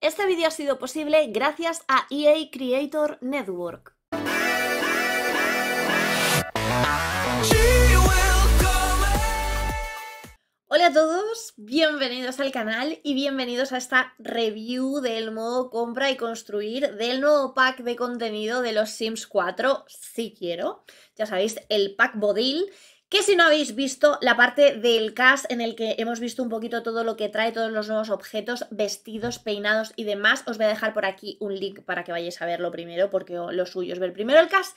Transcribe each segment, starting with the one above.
Este vídeo ha sido posible gracias a EA Creator Network. Hola a todos, bienvenidos al canal y bienvenidos a esta review del modo compra y construir del nuevo pack de contenido de los Sims 4, si quiero. Ya sabéis, el pack Bodil que si no habéis visto la parte del cast en el que hemos visto un poquito todo lo que trae, todos los nuevos objetos, vestidos, peinados y demás, os voy a dejar por aquí un link para que vayáis a verlo primero, porque lo suyo es ver primero el cast.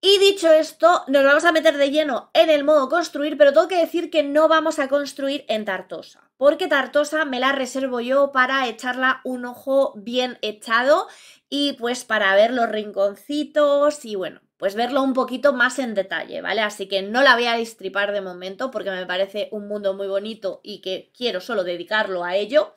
Y dicho esto, nos vamos a meter de lleno en el modo construir, pero tengo que decir que no vamos a construir en Tartosa, porque Tartosa me la reservo yo para echarla un ojo bien echado y pues para ver los rinconcitos y bueno, pues verlo un poquito más en detalle, ¿vale? Así que no la voy a distripar de momento porque me parece un mundo muy bonito y que quiero solo dedicarlo a ello.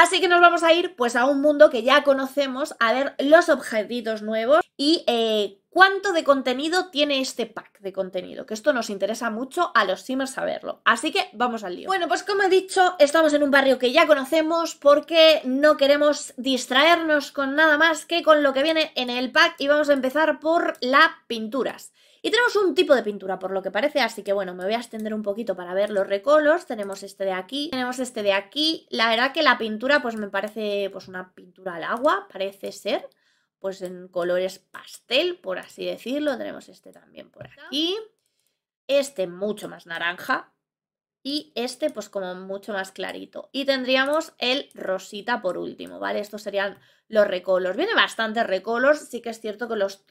Así que nos vamos a ir pues a un mundo que ya conocemos, a ver los objetitos nuevos y eh, cuánto de contenido tiene este pack de contenido, que esto nos interesa mucho a los simmers saberlo. Así que vamos al lío. Bueno, pues como he dicho, estamos en un barrio que ya conocemos porque no queremos distraernos con nada más que con lo que viene en el pack y vamos a empezar por las pinturas. Y tenemos un tipo de pintura, por lo que parece, así que bueno, me voy a extender un poquito para ver los recolos. Tenemos este de aquí, tenemos este de aquí. La verdad que la pintura pues me parece pues una pintura al agua, parece ser. Pues en colores pastel, por así decirlo. Tenemos este también por aquí. Este mucho más naranja, y este pues como mucho más clarito. Y tendríamos el rosita por último, ¿vale? Estos serían los recolos. Viene bastante recolos. sí que es cierto que los,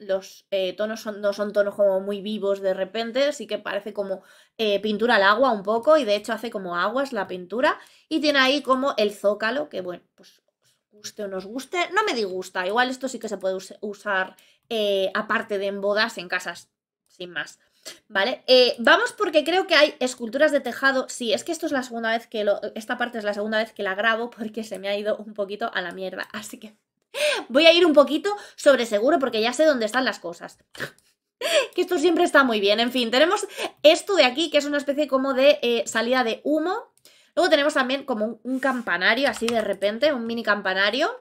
eh, tonos no son tonos como muy vivos de repente, sí que parece como eh, pintura al agua un poco y de hecho hace como aguas la pintura y tiene ahí como el zócalo que bueno, pues guste o nos guste, no me disgusta, igual esto sí que se puede usar eh, aparte de en bodas, en casas, sin más. ¿vale? Eh, vamos porque creo que hay esculturas de tejado. Sí, es que esto es la segunda vez que lo... Esta parte es la segunda vez que la grabo porque se me ha ido un poquito a la mierda. Así que voy a ir un poquito sobre seguro porque ya sé dónde están las cosas. que esto siempre está muy bien. En fin, tenemos esto de aquí que es una especie como de eh, salida de humo. Luego tenemos también como un campanario así de repente, un mini campanario.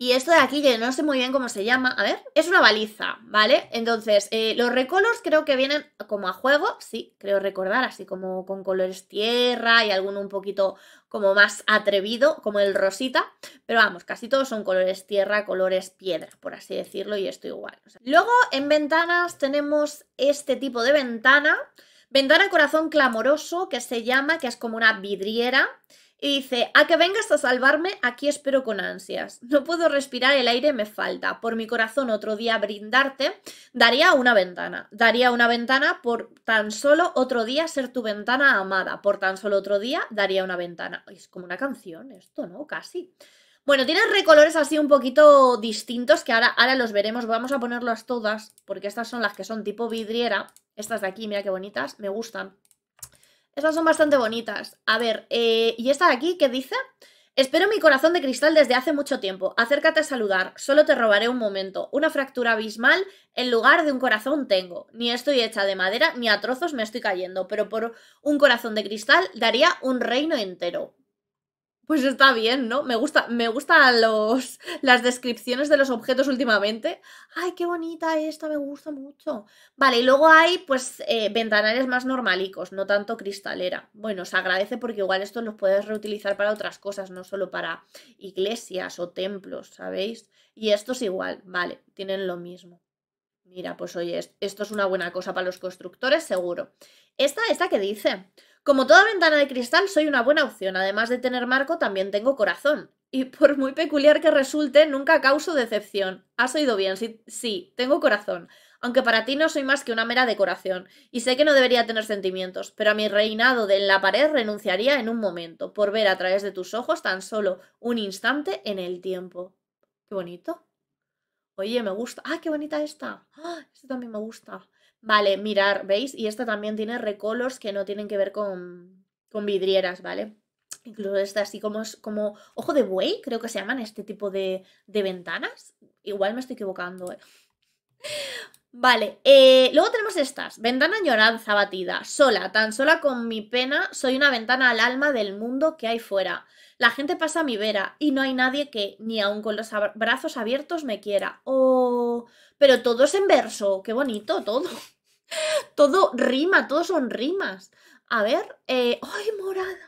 Y esto de aquí, que no sé muy bien cómo se llama, a ver, es una baliza, ¿vale? Entonces, eh, los recolos creo que vienen como a juego, sí, creo recordar, así como con colores tierra y alguno un poquito como más atrevido, como el rosita, pero vamos, casi todos son colores tierra, colores piedra, por así decirlo, y esto igual. Luego, en ventanas tenemos este tipo de ventana, ventana corazón clamoroso, que se llama, que es como una vidriera, y dice, a que vengas a salvarme, aquí espero con ansias. No puedo respirar, el aire me falta. Por mi corazón otro día brindarte, daría una ventana. Daría una ventana por tan solo otro día ser tu ventana amada. Por tan solo otro día daría una ventana. Es como una canción esto, ¿no? Casi. Bueno, tiene recolores así un poquito distintos que ahora, ahora los veremos. Vamos a ponerlas todas porque estas son las que son tipo vidriera. Estas de aquí, mira qué bonitas, me gustan. Estas son bastante bonitas. A ver, eh, ¿y esta de aquí qué dice? Espero mi corazón de cristal desde hace mucho tiempo. Acércate a saludar. Solo te robaré un momento. Una fractura abismal en lugar de un corazón tengo. Ni estoy hecha de madera, ni a trozos me estoy cayendo. Pero por un corazón de cristal daría un reino entero. Pues está bien, ¿no? Me gusta, me gustan los, las descripciones de los objetos últimamente. Ay, qué bonita esta, me gusta mucho. Vale, y luego hay pues eh, ventanales más normalicos, no tanto cristalera. Bueno, se agradece porque igual estos los puedes reutilizar para otras cosas, no solo para iglesias o templos, ¿sabéis? Y estos igual, vale, tienen lo mismo. Mira, pues oye, esto es una buena cosa para los constructores, seguro. Esta, esta que dice, como toda ventana de cristal, soy una buena opción. Además de tener marco, también tengo corazón. Y por muy peculiar que resulte, nunca causo decepción. Has oído bien, sí, sí, tengo corazón. Aunque para ti no soy más que una mera decoración. Y sé que no debería tener sentimientos, pero a mi reinado de en la pared renunciaría en un momento, por ver a través de tus ojos tan solo un instante en el tiempo. Qué bonito. Oye, me gusta. ¡Ah, qué bonita esta! ¡Ah, esta también me gusta! Vale, mirar, ¿veis? Y esta también tiene recolors que no tienen que ver con, vidrieras, ¿vale? Incluso esta así como, es, como ojo de buey, creo que se llaman este tipo de, de ventanas. Igual me estoy equivocando, ¿eh? Vale, eh, luego tenemos estas. Ventana añoranza batida, sola, tan sola con mi pena, soy una ventana al alma del mundo que hay fuera. La gente pasa a mi vera y no hay nadie que, ni aun con los brazos abiertos, me quiera. Oh, pero todo es en verso, qué bonito todo. todo rima, todo son rimas. A ver, eh, ¡ay, morada!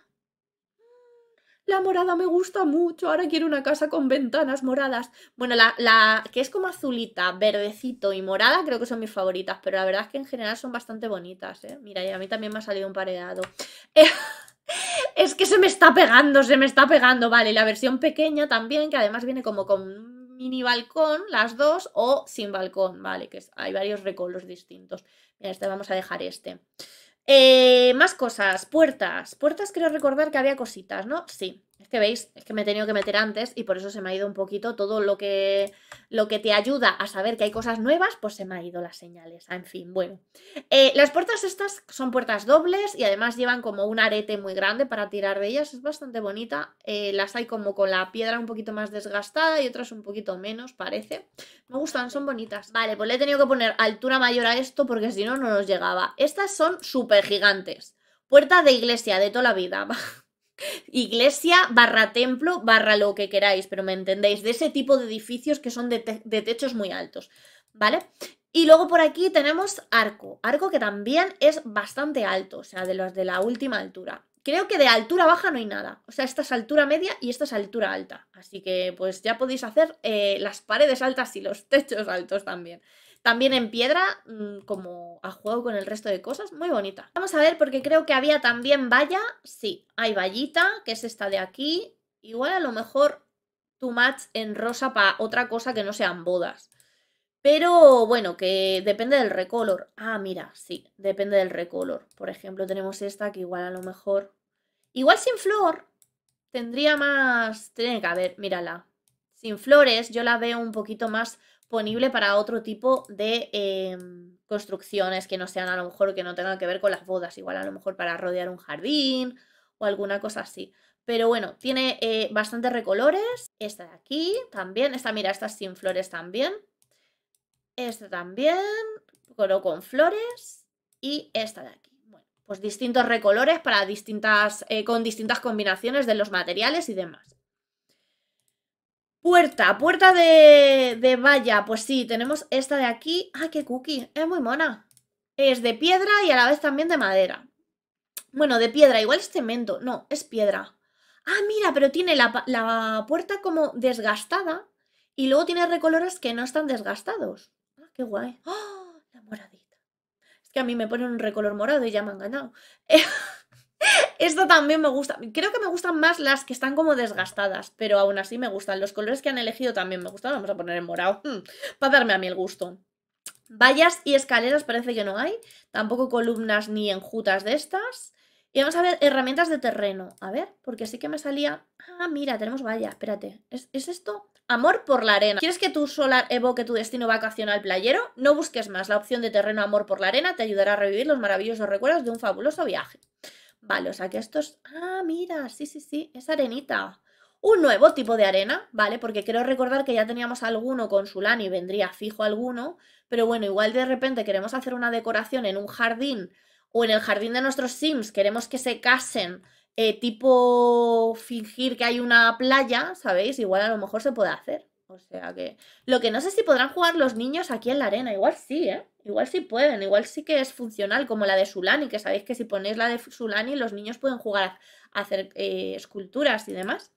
la morada me gusta mucho, ahora quiero una casa con ventanas moradas. Bueno, la, que es como azulita, verdecito y morada creo que son mis favoritas, pero la verdad es que en general son bastante bonitas, ¿eh? Mira, y a mí también me ha salido un pareado es que se me está pegando, se me está pegando, vale, la versión pequeña también, que además viene como con mini balcón, las dos, o sin balcón, vale, que hay varios recolos distintos. Mira, este vamos a dejar este. Eh, más cosas, puertas. Puertas, creo recordar que había cositas, ¿no? Sí que veis, es que me he tenido que meter antes y por eso se me ha ido un poquito todo lo que, lo que te ayuda a saber que hay cosas nuevas, pues se me ha ido las señales. Ah, en fin, bueno. Eh, las puertas estas son puertas dobles y además llevan como un arete muy grande para tirar de ellas. Es bastante bonita. Eh, las hay como con la piedra un poquito más desgastada y otras un poquito menos, parece. Me gustan, son bonitas. Vale, pues le he tenido que poner altura mayor a esto porque si no, no nos llegaba. Estas son súper gigantes. Puerta de iglesia de toda la vida. iglesia barra templo barra lo que queráis, pero me entendéis, de ese tipo de edificios que son de, techos muy altos, ¿vale? Y luego por aquí tenemos arco, arco que también es bastante alto, o sea, de los de la última altura. Creo que de altura baja no hay nada, o sea, esta es altura media y esta es altura alta, así que pues ya podéis hacer eh, las paredes altas y los techos altos también. También en piedra, mm, como a juego con el resto de cosas, muy bonita. Vamos a ver porque creo que había también valla. Sí, hay vallita, que es esta de aquí. Igual a lo mejor too much en rosa para otra cosa que no sean bodas. Pero bueno, que depende del recolor. Ah, mira, sí, depende del recolor. Por ejemplo, tenemos esta que igual a lo mejor... Igual sin flor tendría más... Tiene que haber, mírala. Sin flores yo la veo un poquito más disponible para otro tipo de eh, construcciones que no sean a lo mejor que no tengan que ver con las bodas, igual a lo mejor para rodear un jardín o alguna cosa así. Pero bueno, tiene eh, bastantes recolores. Esta de aquí también. Esta, mira, esta sin flores también. Esta también. con flores. Y esta de aquí. Bueno, pues distintos recolores para distintas, eh, con distintas combinaciones de los materiales y demás. Puerta, puerta de, valla. Pues sí, tenemos esta de aquí. ah, qué cookie! Es muy mona. Es de piedra y a la vez también de madera. Bueno, de piedra, igual es cemento. No, es piedra. Ah, mira, pero tiene la, la puerta como desgastada y luego tiene recolores que no están desgastados. Ah, qué guay. ah, La moradita. Es que a mí me ponen un recolor morado y ya me han ganado. Esto también me gusta. Creo que me gustan más las que están como desgastadas, pero aún así me gustan. Los colores que han elegido también me gustan. Vamos a poner en morado. para hmm, darme a mí el gusto. Vallas y escaleras parece que no hay. Tampoco columnas ni enjutas de estas. Y vamos a ver herramientas de terreno. A ver, porque sí que me salía... Ah, mira, tenemos valla. Espérate. ¿Es, ¿es esto? Amor por la arena. ¿Quieres que tu solar evoque tu destino vacacional playero? No busques más. La opción de terreno Amor por la arena te ayudará a revivir los maravillosos recuerdos de un fabuloso viaje. Vale, o sea que estos... Ah, mira, sí, sí, sí, es arenita. Un nuevo tipo de arena, ¿vale? Porque quiero recordar que ya teníamos alguno con Sulani, vendría fijo alguno, pero bueno, igual de repente queremos hacer una decoración en un jardín o en el jardín de nuestros Sims, queremos que se casen, eh, tipo fingir que hay una playa, ¿sabéis? Igual a lo mejor se puede hacer. O sea que. Lo que no sé si podrán jugar los niños aquí en la arena. Igual sí, ¿eh? Igual sí pueden. Igual sí que es funcional, como la de Sulani, que sabéis que si ponéis la de Sulani, los niños pueden jugar a hacer eh, esculturas y demás.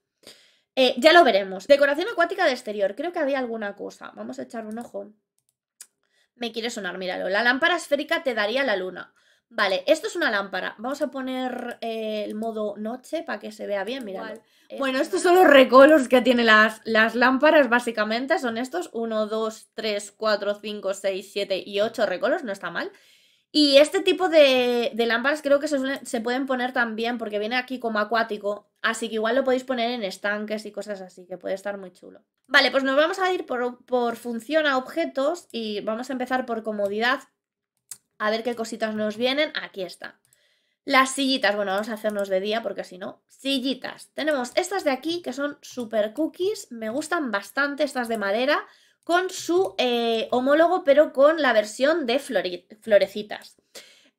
Eh, ya lo veremos. Decoración acuática de exterior. Creo que había alguna cosa. Vamos a echar un ojo. Me quiere sonar, míralo. La lámpara esférica te daría la luna. Vale, esto es una lámpara. Vamos a poner eh, el modo noche para que se vea bien, míralo. Bueno, estos son los recolos que tiene las, lámparas, básicamente. Son estos: 1, 2, 3, 4, 5, 6, 7 y 8 recolos, no está mal. Y este tipo de, lámparas creo que se, pueden poner también porque viene aquí como acuático, así que igual lo podéis poner en estanques y cosas así, que puede estar muy chulo. Vale, pues nos vamos a ir por, por función a objetos y vamos a empezar por comodidad, a ver qué cositas nos vienen. Aquí está. Las sillitas, bueno, vamos a hacernos de día porque si no, sillitas. Tenemos estas de aquí que son super cookies, me gustan bastante estas de madera con su eh, homólogo pero con la versión de florecitas.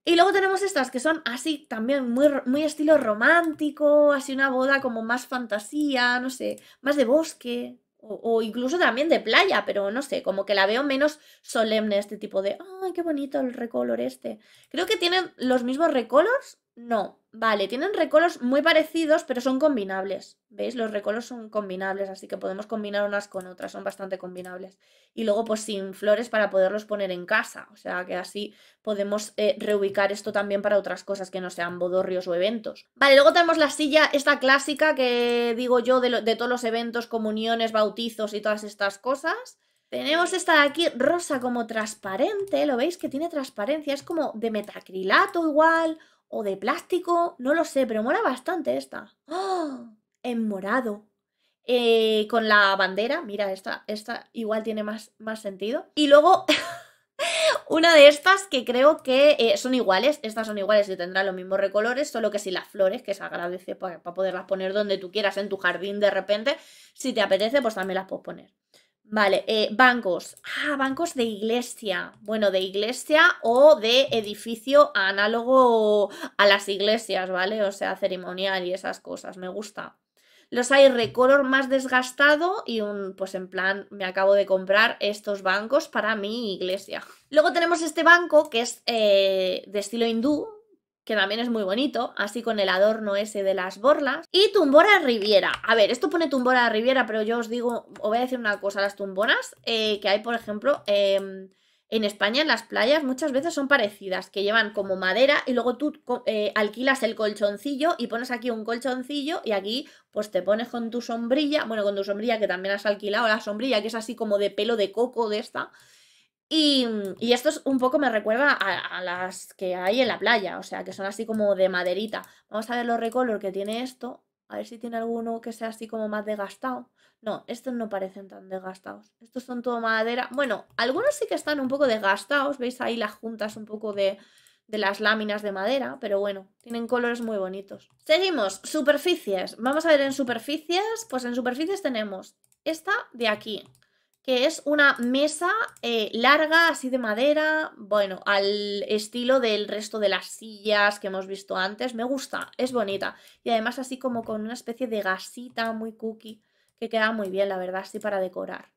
Y luego tenemos estas que son así también muy, muy estilo romántico, así una boda como más fantasía, no sé, más de bosque, o, incluso también de playa, pero no sé, como que la veo menos solemne este tipo de, ay, qué bonito el recolor este. Creo que tienen los mismos recolors no, vale, tienen recolos muy parecidos, pero son combinables. ¿Veis? Los recolos son combinables, así que podemos combinar unas con otras, son bastante combinables. Y luego, pues sin flores para poderlos poner en casa, o sea que así podemos eh, reubicar esto también para otras cosas que no sean bodorrios o eventos. Vale, luego tenemos la silla, esta clásica que digo yo de, de todos los eventos, comuniones, bautizos y todas estas cosas. Tenemos esta de aquí rosa como transparente, ¿lo veis? Que tiene transparencia, es como de metacrilato igual o de plástico, no lo sé, pero mola bastante esta. ¡Ah! En morado. Eh, con la bandera, mira, esta, esta igual tiene más, más sentido. Y luego una de estas que creo que eh, son iguales, estas son iguales y tendrán los mismos recolores, solo que si las flores, que se agradece para, para poderlas poner donde tú quieras en tu jardín de repente, si te apetece, pues también las puedes poner. Vale, eh, bancos. Ah, bancos de iglesia. Bueno, de iglesia o de edificio análogo a las iglesias, ¿vale? O sea, ceremonial y esas cosas. Me gusta. Los hay recolor más desgastado y un, pues en plan, me acabo de comprar estos bancos para mi iglesia. Luego tenemos este banco que es eh, de estilo hindú, que también es muy bonito, así con el adorno ese de las borlas. Y Tumbora Riviera. A ver, esto pone Tumbora Riviera, pero yo os digo, os voy a decir una cosa, las tumbonas eh, que hay, por ejemplo, em, en España en las playas muchas veces son parecidas, que llevan como madera y luego tú eh, alquilas el colchoncillo y pones aquí un colchoncillo y aquí pues te pones con tu sombrilla, bueno, con tu sombrilla que también has alquilado, la sombrilla que es así como de pelo de coco de esta. Mm, y, esto un poco me recuerda a, las que hay en la playa, o sea, que son así como de maderita. Vamos a ver los recolor que tiene esto, a ver si tiene alguno que sea así como más desgastado. No, estos no parecen tan desgastados. Estos son todo madera. Bueno, algunos sí que están un poco desgastados, veis ahí las juntas un poco de, de las láminas de madera, pero bueno, tienen colores muy bonitos. Seguimos, superficies. Vamos a ver en superficies, pues en superficies tenemos esta de aquí, que es una mesa eh, larga, así de madera, bueno, al estilo del resto de las sillas que hemos visto antes. Me gusta, es bonita. Y además así como con una especie de gasita muy cookie, que queda muy bien, la verdad, así para decorar.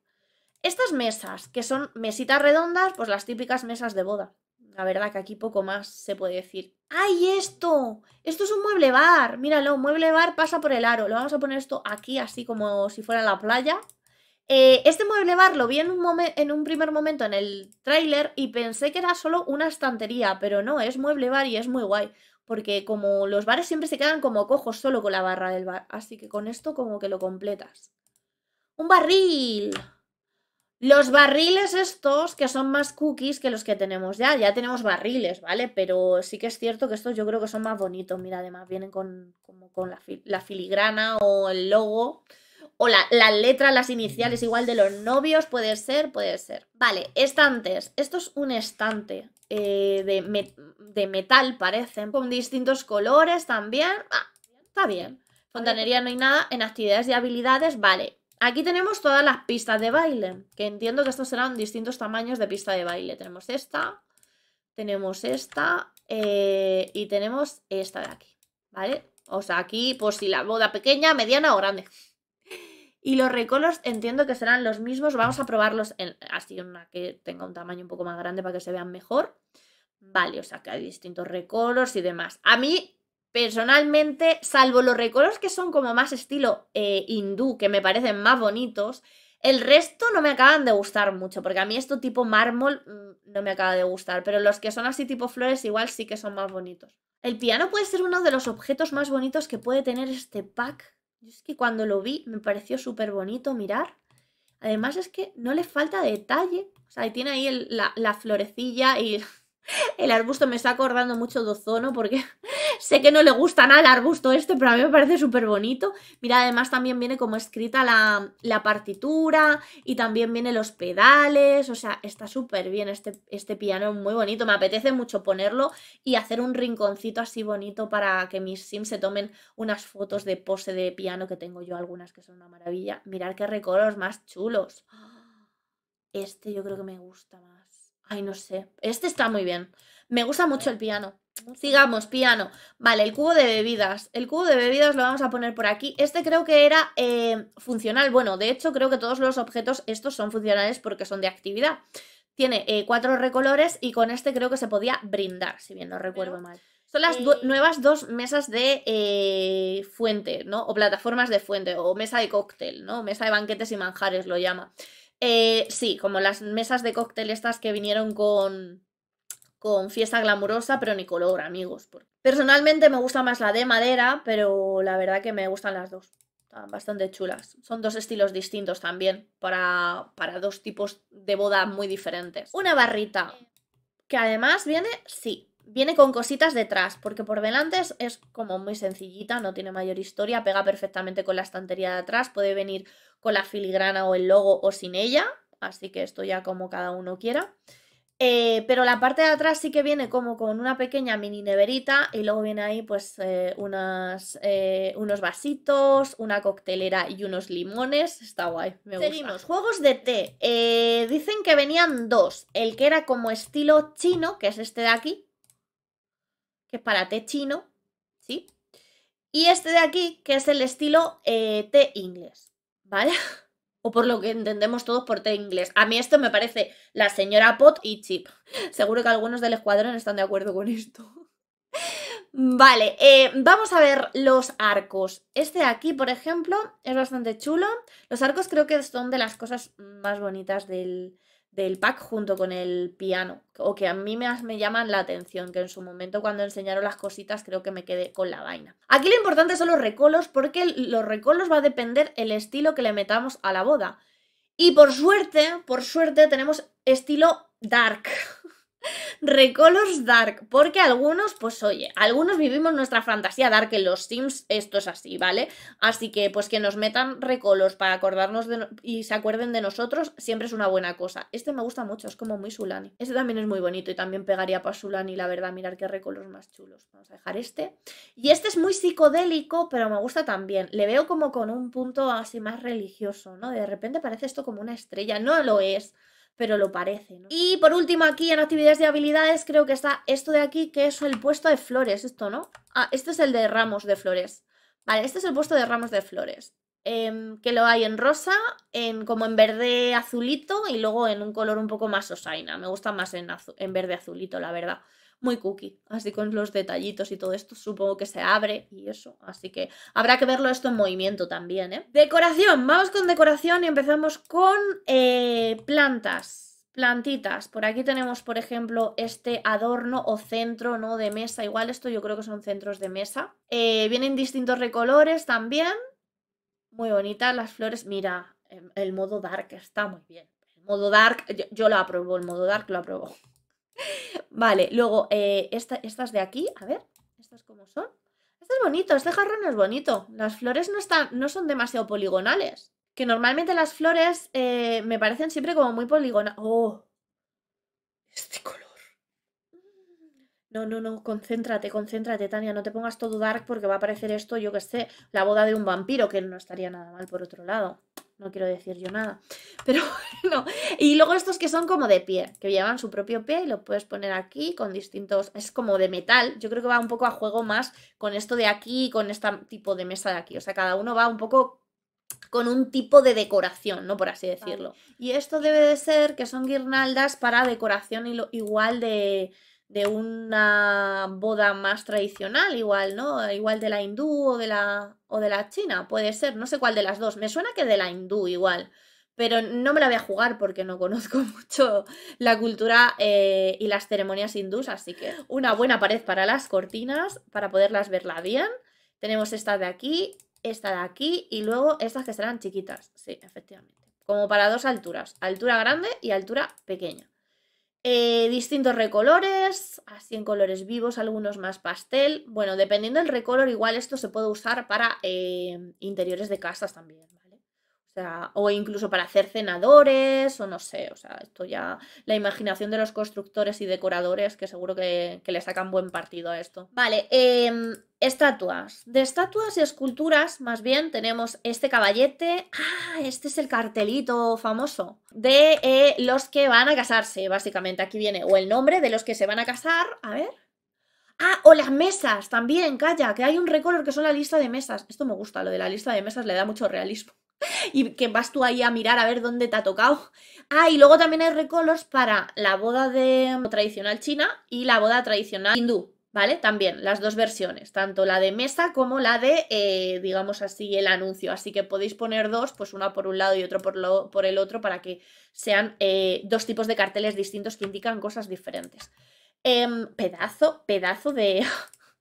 Estas mesas, que son mesitas redondas, pues las típicas mesas de boda. La verdad que aquí poco más se puede decir. ¡Ay, esto! Esto es un mueble bar. Míralo, mueble bar pasa por el aro. Lo vamos a poner esto aquí, así como si fuera la playa. Eh, este mueble bar lo vi en un, primer momento en el tráiler y pensé que era solo una estantería, pero no, es mueble bar y es muy guay, porque como los bares siempre se quedan como cojos solo con la barra del bar, así que con esto como que lo completas. ¡Un barril! Los barriles estos, que son más cookies que los que tenemos ya, ya tenemos barriles, ¿vale? Pero sí que es cierto que estos yo creo que son más bonitos, mira, además vienen con, con la filigrana o el logo o la, letra, las iniciales igual de los novios, puede ser, puede ser. Vale, estantes. Esto es un estante eh, de, metal, parecen, con distintos colores también. Ah, está bien. Fontanería no hay nada. En actividades y habilidades, vale. Aquí tenemos todas las pistas de baile, que entiendo que estos serán distintos tamaños de pista de baile. Tenemos esta, tenemos esta eh, y tenemos esta de aquí, ¿vale? O sea, aquí, por si la boda pequeña, mediana o grande. Y los recolors entiendo que serán los mismos. Vamos a probarlos en, así, una que tenga un tamaño un poco más grande para que se vean mejor. Vale, o sea que hay distintos recolors y demás. A mí, personalmente, salvo los recolors que son como más estilo eh, hindú, que me parecen más bonitos, el resto no me acaban de gustar mucho, porque a mí esto tipo mármol mm, no me acaba de gustar, pero los que son así tipo flores igual sí que son más bonitos. El piano puede ser uno de los objetos más bonitos que puede tener este pack es que cuando lo vi me pareció súper bonito mirar. Además es que no le falta detalle. O sea, tiene ahí la, la florecilla y el arbusto me está acordando mucho de ozono porque sé que no le gusta nada el arbusto este, pero a mí me parece súper bonito. Mira, además también viene como escrita la, partitura y también viene los pedales, o sea, está súper bien este, este piano, muy bonito. Me apetece mucho ponerlo y hacer un rinconcito así bonito para que mis sims se tomen unas fotos de pose de piano que tengo yo algunas que son una maravilla. Mirar qué recoros más chulos. Este yo creo que me gusta más. Ay, no sé. Este está muy bien. Me gusta mucho el piano. Sigamos, piano. Vale, el cubo de bebidas. El cubo de bebidas lo vamos a poner por aquí. Este creo que era eh, funcional. Bueno, de hecho creo que todos los objetos estos son funcionales porque son de actividad. Tiene eh, cuatro recolores y con este creo que se podía brindar, si bien no recuerdo mal. Son las eh, nuevas dos mesas de fuente, ¿no? O plataformas de fuente, o mesa de cóctel, ¿no? Mesa de banquetes y manjares lo llama. Eh, sí, como las mesas de cóctel estas que vinieron con, con fiesta glamurosa, pero ni color, amigos. Personalmente me gusta más la de madera, pero la verdad que me gustan las dos. Están bastante chulas. Son dos estilos distintos también, para, para dos tipos de boda muy diferentes. Una barrita, que además viene, sí, viene con cositas detrás, porque por delante es, como muy sencillita, no tiene mayor historia, pega perfectamente con la estantería de atrás, puede venir con la filigrana o el logo o sin ella, así que esto ya como cada uno quiera. Eh, pero la parte de atrás sí que viene como con una pequeña mini neverita y luego viene ahí pues eh, unas, eh, unos vasitos, una coctelera y unos limones. Está guay, me gusta. juegos de té. dicen que venían dos, el que era como estilo chino, que es este de aquí, que es para té chino, ¿sí? Y este de aquí, que es el estilo eh, té inglés, ¿vale? O por lo que entendemos todos por té inglés. A mí esto me parece la señora Pot y Chip. Seguro que algunos del escuadrón están de acuerdo con esto. Vale, eh, vamos a ver los arcos. Este de aquí, por ejemplo, es bastante chulo. Los arcos creo que son de las cosas más bonitas del, del pack junto con el piano, o que a mí me, me, llaman la atención, que en su momento cuando enseñaron las cositas creo que me quedé con la vaina. Aquí lo importante son los recolos, porque los recolos va a depender el estilo que le metamos a la boda. Y por suerte, por suerte tenemos estilo dark, Recolors Dark, porque algunos, pues oye, algunos vivimos nuestra fantasía Dark en los Sims, esto es así, ¿vale? Así que pues que nos metan Recolors para acordarnos de y se acuerden de nosotros, siempre es una buena cosa. Este me gusta mucho, es como muy Sulani. Este también es muy bonito y también pegaría para Sulani, la verdad, mirar qué Recolors más chulos. Vamos a dejar este. Y este es muy psicodélico, pero me gusta también. Le veo como con un punto así más religioso, ¿no? De repente parece esto como una estrella, no lo es pero lo parece. ¿no? Y por último, aquí en actividades de habilidades, creo que está esto de aquí, que es el puesto de flores, esto, ¿no? Ah, este es el de ramos de flores. Vale, este es el puesto de ramos de flores. Em, que lo hay en rosa, en como en verde azulito y luego en un color un poco más osaina. Me gusta más en, en verde azulito, la verdad muy cookie, así con los detallitos y todo esto, supongo que se abre y eso, así que habrá que verlo esto en movimiento también, ¿eh? Decoración, vamos con decoración y empezamos con eh, plantas plantitas. Por aquí tenemos, por ejemplo, este adorno o centro ¿no? de mesa. Igual esto yo creo que son centros de mesa. Eh, vienen distintos recolores también. Muy bonitas las flores. Mira, em, el, modo dark está muy bien. El modo dark, yo, lo apruebo, el modo dark lo aprobó Vale, luego, eh, estas de aquí, a ver, estas como son. Este es bonito, este jarrón es bonito. Las flores no, están, no son demasiado poligonales. Que normalmente las flores eh, me parecen siempre como muy poligonales. ¡Oh! Este color. No, no, no, concéntrate, concéntrate, Tania. No te pongas todo dark porque va a aparecer esto, yo que sé, la boda de un vampiro, que no estaría nada mal por otro lado no quiero decir yo nada, pero bueno. Y luego estos que son como de pie, que llevan su propio pie y lo puedes poner aquí con distintos, es como de metal, yo creo que va un poco a juego más con esto de aquí y con este tipo de mesa de aquí, o sea, cada uno va un poco con un tipo de decoración, ¿no? Por así decirlo. Y esto debe de ser que son guirnaldas para decoración igual de de una boda más tradicional, igual, ¿no? Igual de la hindú o de la, o de la china, puede ser, no sé cuál de las dos. Me suena que de la hindú igual, pero no me la voy a jugar porque no conozco mucho la cultura eh, y las ceremonias hindús, así que una buena pared para las cortinas, para poderlas verla bien. Tenemos esta de aquí, esta de aquí y luego estas que serán chiquitas, sí, efectivamente. Como para dos alturas, altura grande y altura pequeña. Eh, distintos recolores, así en colores vivos, algunos más pastel. Bueno, dependiendo del recolor, igual esto se puede usar para em, interiores de casas también, ¿vale? O sea, o incluso para hacer cenadores, o no sé, o sea, esto ya la imaginación de los constructores y decoradores, que seguro que, que le sacan buen partido a esto. Vale, eh, Estatuas. De estatuas y esculturas, más bien, tenemos este caballete. Ah, este es el cartelito famoso de eh, los que van a casarse, básicamente. Aquí viene o el nombre de los que se van a casar. A ver. Ah, o las mesas también, calla, que hay un recolor que son la lista de mesas. Esto me gusta, lo de la lista de mesas le da mucho realismo. Y que vas tú ahí a mirar a ver dónde te ha tocado. Ah, y luego también hay recolors para la boda de tradicional china y la boda tradicional hindú. ¿Vale? También las dos versiones, tanto la de mesa como la de, eh, digamos así, el anuncio. Así que podéis poner dos, pues una por un lado y otro por, por el otro, para que sean eh, dos tipos de carteles distintos que indican cosas diferentes. Em, pedazo, pedazo de...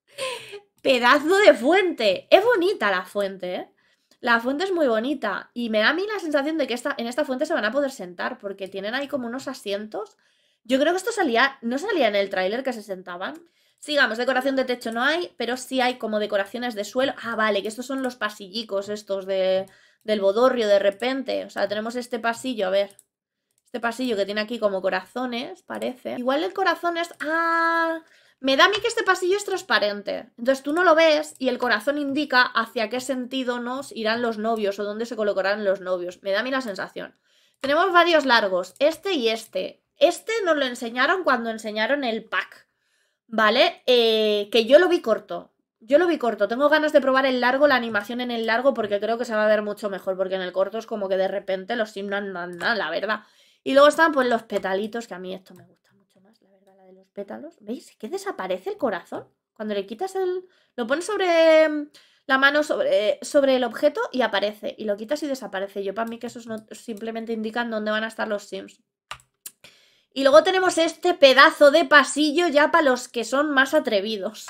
pedazo de fuente. Es bonita la fuente, ¿eh? La fuente es muy bonita y me da a mí la sensación de que en esta fuente se van a poder sentar porque tienen ahí como unos asientos. Yo creo que esto salía, no salía en el tráiler que se sentaban. Sigamos, decoración de techo no hay, pero sí hay como decoraciones de suelo. Ah, vale, que estos son los pasillicos estos de, del bodorrio de repente. O sea, tenemos este pasillo, a ver. Este pasillo que tiene aquí como corazones, parece. Igual el corazón es... Ah, me da a mí que este pasillo es transparente. Entonces tú no lo ves y el corazón indica hacia qué sentido nos irán los novios o dónde se colocarán los novios. Me da a mí la sensación. Tenemos varios largos, este y este. Este nos lo enseñaron cuando enseñaron el pack ¿vale? Eh, que yo lo vi corto. Yo lo vi corto. Tengo ganas de probar el largo, la animación en el largo, porque creo que se va a ver mucho mejor, porque en el corto es como que de repente los sims no andan la verdad. Y luego están pues los petalitos, que a mí esto me gusta mucho más, la verdad, la de los pétalos. ¿Veis? Que desaparece el corazón. Cuando le quitas el... Lo pones sobre la mano sobre, sobre el objeto y aparece. Y lo quitas y desaparece. Yo para mí que eso no... simplemente indican dónde van a estar los sims. Y luego tenemos este pedazo de pasillo ya para los que son más atrevidos.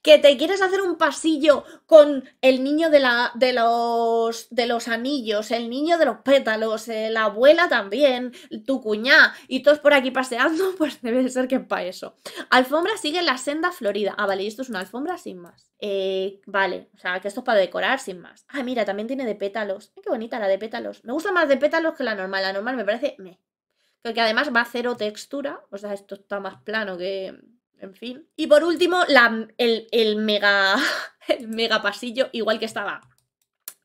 que te quieres hacer un pasillo con el niño de, la, de, los, de los anillos, el niño de los pétalos, eh, la abuela también, tu cuñá y todos por aquí paseando, pues debe ser que para eso. Alfombra sigue la senda florida. Ah, vale, y esto es una alfombra sin más. Eh, vale, o sea, que esto es para decorar sin más. Ah, mira, también tiene de pétalos. qué bonita la de pétalos. Me gusta más de pétalos que la normal. La normal me parece... Que además va a cero textura, o sea, esto está más plano que... En fin. Y por último, la, el, mega, el mega pasillo, igual que estaba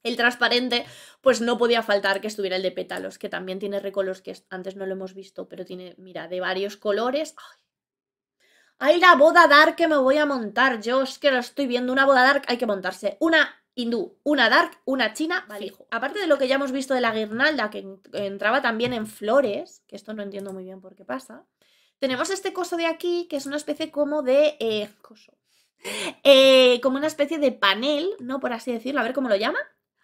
el transparente, pues no podía faltar que estuviera el de pétalos, que también tiene recolos que antes no lo hemos visto, pero tiene, mira, de varios colores. ¡Ay! ¡Ay, la boda dark que me voy a montar! Yo es que lo estoy viendo, una boda dark hay que montarse. Una hindú, una dark, una china, vale. hijo. Aparte de lo que ya hemos visto de la guirnalda, que entraba también en flores, que esto no entiendo muy bien por qué pasa, tenemos este coso de aquí, que es una especie como de... Eh, coso. Eh, como una especie de panel, ¿no? Por así decirlo, a ver cómo lo llama.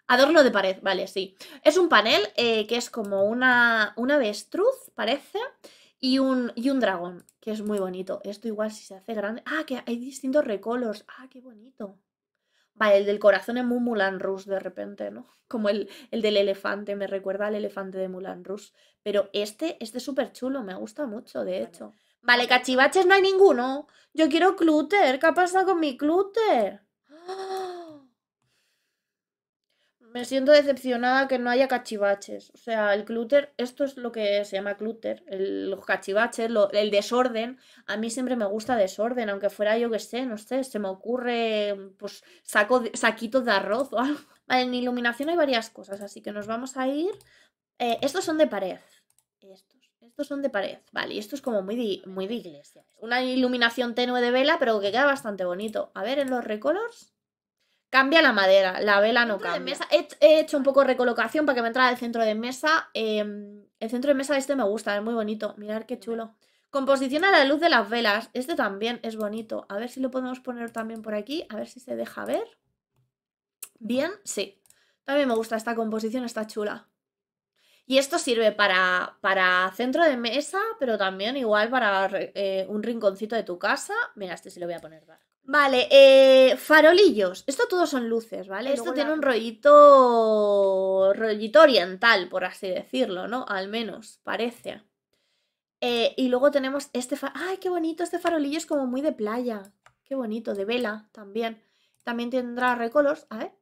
Adorno de pared, vale, sí. Es un panel eh, que es como una, una avestruz, parece, y un, y un dragón, que es muy bonito. Esto igual si se hace grande. Ah, que hay distintos recolos. Ah, qué bonito. Vale, el del corazón es muy Mulan Rus de repente, ¿no? Como el, del elefante, me recuerda al elefante de Mulan Rus Pero este, este es súper chulo, me gusta mucho, de hecho. Vale, cachivaches no hay ninguno. Yo quiero clúter, ¿qué ha pasado con mi clúter? Me siento decepcionada que no haya cachivaches. O sea, el clúter, esto es lo que se llama clúter, los cachivaches, el desorden. A mí siempre me gusta desorden, aunque fuera yo que sé, no sé, se me ocurre, pues, saco, saquitos de arroz o algo. en iluminación hay varias cosas, así que nos vamos a ir. Eh, estos son de pared. Estos. Estos son de pared, vale, y esto es como muy muy de iglesia. Una iluminación tenue de vela, pero que queda bastante bonito. A ver, en los recolors, Cambia la madera, la vela no cambia. De mesa, he, hecho un poco recolocación para que me entrara el centro de mesa. Em, el centro de mesa este me gusta, es muy bonito. Mirad qué chulo. Composición a la luz de las velas. Este también es bonito. A ver si lo podemos poner también por aquí. A ver si se deja ver. Bien, sí. También me gusta esta composición, está chula. Y esto sirve para, para centro de mesa, pero también igual para eh, un rinconcito de tu casa. Mira, este sí lo voy a poner barco. Vale, eh, farolillos. Esto todos son luces, ¿vale? Esto tiene un rollito. rollito oriental, por así decirlo, ¿no? Al menos, parece. Eh, y luego tenemos este farolillo ¡Ay, qué bonito! Este farolillo es como muy de playa. Qué bonito, de vela también. También tendrá recolors. A ver.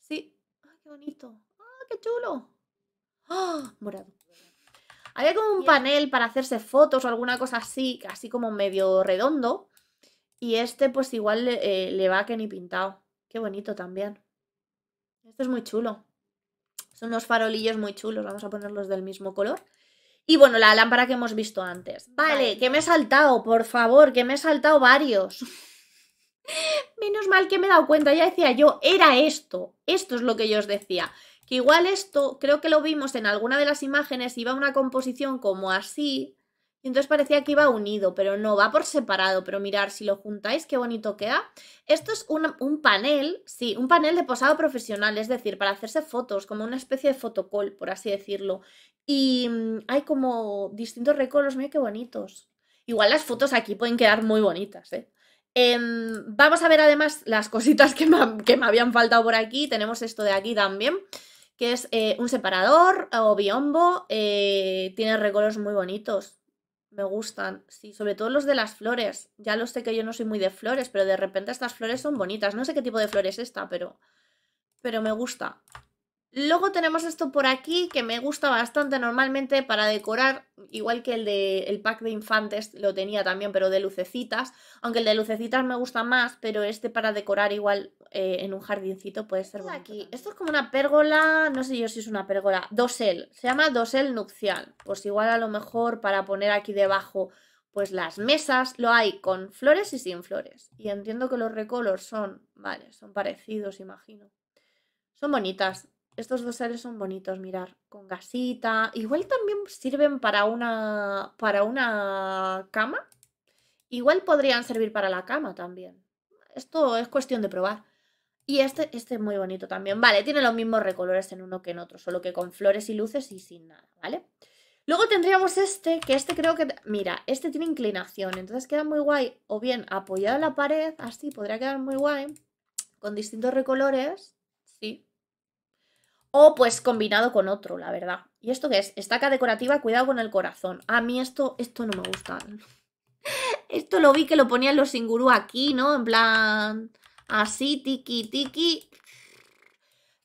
Sí. ¡Ay, qué bonito! ¡Ah, qué chulo! ¡Ah! Morado. Había como un panel para hacerse fotos o alguna cosa así, así como medio redondo y este pues igual eh, le, va que ni pintado. Qué bonito también. Esto es muy chulo. Son unos farolillos muy chulos. Vamos a ponerlos del mismo color. Y bueno, la lámpara que hemos visto antes. Vale, vale. que me he saltado, por favor, que me he saltado varios. Menos mal que me he dado cuenta, ya decía yo, era esto. Esto es lo que yo os decía. Que igual esto, creo que lo vimos en alguna de las imágenes, iba una composición como así, entonces parecía que iba unido, pero no, va por separado. Pero mirar, si lo juntáis, qué bonito queda. Esto es un, panel, sí, un panel de posado profesional, es decir, para hacerse fotos, como una especie de fotocol, por así decirlo. Y mm, hay como distintos recolos, mira qué bonitos. Igual las fotos aquí pueden quedar muy bonitas, ¿eh? em, vamos a ver además las cositas que me, habían faltado por aquí. Tenemos esto de aquí también, que es eh, un separador o biombo. Eh, tiene recolos muy bonitos me gustan. Sí, sobre todo los de las flores. Ya lo sé que yo no soy muy de flores, pero de repente estas flores son bonitas. No sé qué tipo de flores es esta, pero, pero me gusta. Luego tenemos esto por aquí que me gusta bastante normalmente para decorar, igual que el de el pack de infantes lo tenía también, pero de lucecitas, aunque el de lucecitas me gusta más, pero este para decorar igual eh, en un jardincito puede ser bueno Aquí, esto es como una pérgola, no sé yo si es una pérgola, dosel, se llama dosel nupcial, pues igual a lo mejor para poner aquí debajo pues las mesas, lo hay con flores y sin flores. Y entiendo que los recolors son, vale, son parecidos, imagino. Son bonitas, estos dos seres son bonitos, mirar, con gasita. Igual también sirven para una, para una cama. Igual podrían servir para la cama también. Esto es cuestión de probar. Y este, este es muy bonito también. Vale, tiene los mismos recolores en uno que en otro, solo que con flores y luces y sin nada, ¿vale? Luego tendríamos este, que este creo que... Mira, este tiene inclinación, entonces queda muy guay. O bien apoyado en la pared, así podría quedar muy guay. Con distintos recolores, sí, o pues combinado con otro, la verdad. ¿Y esto qué es? Estaca decorativa, cuidado con el corazón. A mí esto, esto no me gusta. Esto lo vi que lo ponían los singurú aquí, ¿no? En plan, así, tiki, tiki.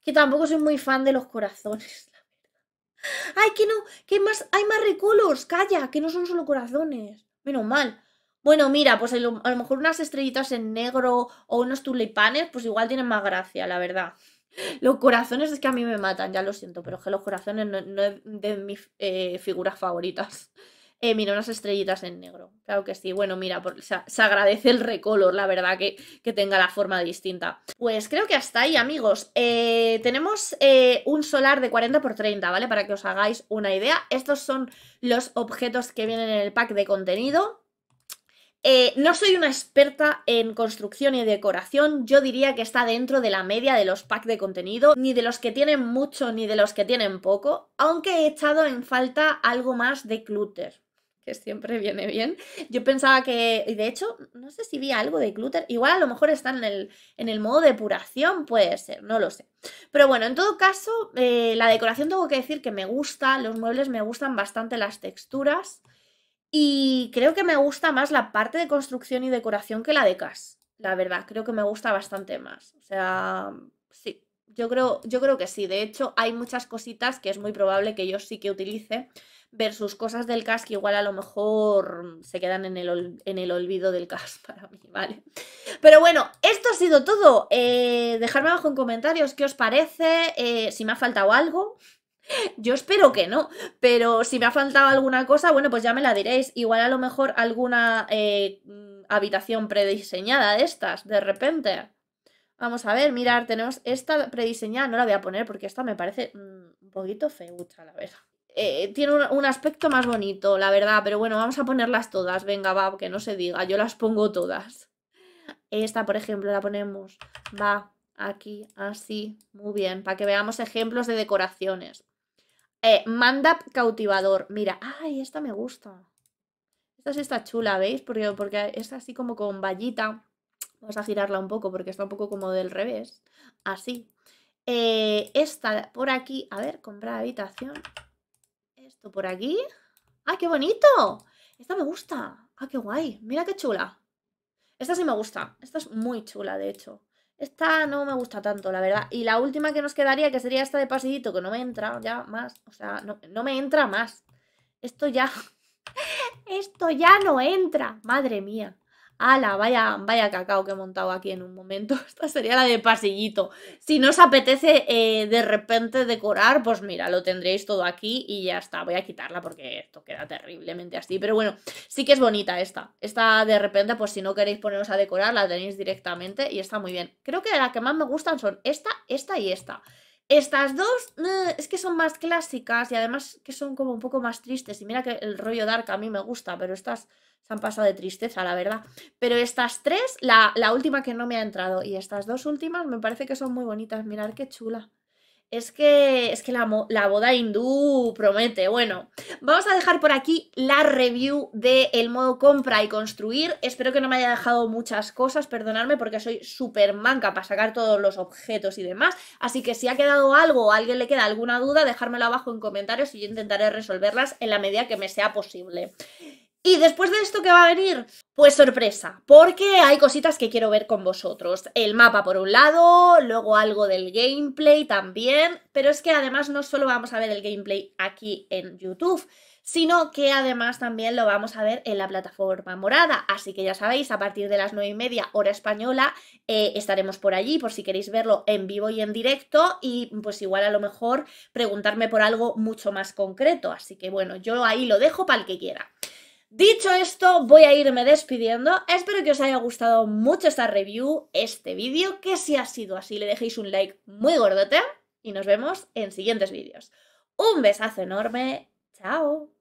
Que tampoco soy muy fan de los corazones, la verdad. ¡Ay, que no! Que más, hay más ¡Calla! Que no son solo corazones. Menos mal. Bueno, mira, pues a lo mejor unas estrellitas en negro o unos tulipanes, pues igual tienen más gracia, la verdad. Los corazones es que a mí me matan, ya lo siento, pero que los corazones no, es de mis eh, figuras favoritas. Eh, mira, unas estrellitas en negro. Claro que sí. Bueno, mira, se, agradece el recolor, la verdad, que, tenga la forma distinta. Pues creo que hasta ahí, amigos. Eh, tenemos un solar de 40 x 30, ¿vale? Para que os hagáis una idea. Estos son los objetos que vienen en el pack de contenido. Eh, no soy una experta en construcción y decoración, yo diría que está dentro de la media de los packs de contenido, ni de los que tienen mucho ni de los que tienen poco, aunque he echado en falta algo más de clutter que siempre viene bien. Yo pensaba que, y de hecho, no sé si vi algo de clutter, igual a lo mejor está en el, en el modo depuración, puede ser, no lo sé. Pero bueno, en todo caso, eh, la decoración tengo que decir que me gusta, los muebles me gustan bastante las texturas, y creo que me gusta más la parte de construcción y decoración que la de Cas. La verdad, creo que me gusta bastante más. O sea, sí, yo creo, yo creo que sí. De hecho, hay muchas cositas que es muy probable que yo sí que utilice versus cosas del CAS que igual a lo mejor se quedan en el, olvido del CAS para mí, ¿vale? Pero bueno, esto ha sido todo. Eh, dejadme abajo en comentarios qué os parece, eh, si me ha faltado algo, yo espero que no, pero si me ha faltado alguna cosa, bueno, pues ya me la diréis. Igual a lo mejor alguna eh, mm, habitación prediseñada de estas, de repente. Vamos a ver, mirar, tenemos esta prediseñada, no la voy a poner porque esta me parece mm, un poquito feucha, la verdad. Eh, tiene un, aspecto más bonito, la verdad, pero bueno, vamos a ponerlas todas. Venga, va, que no se diga, yo las pongo todas. Esta, por ejemplo, la ponemos, va, aquí, así, muy bien, para que veamos ejemplos de decoraciones. Eh, manda cautivador. Mira, ay, esta me gusta. Esta sí está chula, ¿veis? Porque, porque es así como con vallita. Vamos a girarla un poco porque está un poco como del revés. Así. Eh, esta por aquí. A ver, comprar habitación. Esto por aquí. ¡Ah, qué bonito! Esta me gusta. ¡Ah, qué guay! Mira qué chula. Esta sí me gusta. Esta es muy chula, de hecho. Esta no me gusta tanto, la verdad. Y la última que nos quedaría, que sería esta de pasillito, que no me entra ya más. O sea, no me entra más. Esto ya... Esto ya no entra. Madre mía ala, vaya, vaya cacao que he montado aquí en un momento. Esta sería la de pasillito. Si no os apetece eh, de repente decorar, pues mira, lo tendréis todo aquí y ya está. Voy a quitarla porque esto queda terriblemente así. Pero bueno, sí que es bonita esta. Esta de repente, pues si no queréis poneros a decorar, la tenéis directamente y está muy bien. Creo que las que más me gustan son esta, esta y esta. Estas dos eh, es que son más clásicas y además que son como un poco más tristes. Y mira que el rollo dark a mí me gusta, pero estas se han pasado de tristeza, la verdad. Pero estas tres, la, última que no me ha entrado y estas dos últimas me parece que son muy bonitas. Mirad qué chula. Es que, es que la, la, boda hindú promete. Bueno, vamos a dejar por aquí la review del modo compra y construir. Espero que no me haya dejado muchas cosas, perdonadme porque soy súper manca para sacar todos los objetos y demás. Así que si ha quedado algo o a alguien le queda alguna duda, dejármelo abajo en comentarios y yo intentaré resolverlas en la medida que me sea posible. Y después de esto, ¿qué va a venir? Pues sorpresa, porque hay cositas que quiero ver con vosotros. El mapa por un lado, luego algo del gameplay también, pero es que además no solo vamos a ver el gameplay aquí en YouTube, sino que además también lo vamos a ver en la plataforma morada. Así que ya sabéis, a partir de las 9 y media hora española eh, estaremos por allí por si queréis verlo en vivo y en directo y pues igual a lo mejor preguntarme por algo mucho más concreto. Así que bueno, yo ahí lo dejo para el que quiera. Dicho esto, voy a irme despidiendo. Espero que os haya gustado mucho esta review, este vídeo, que si ha sido así le dejéis un like muy gordote y nos vemos en siguientes vídeos. Un besazo enorme, chao.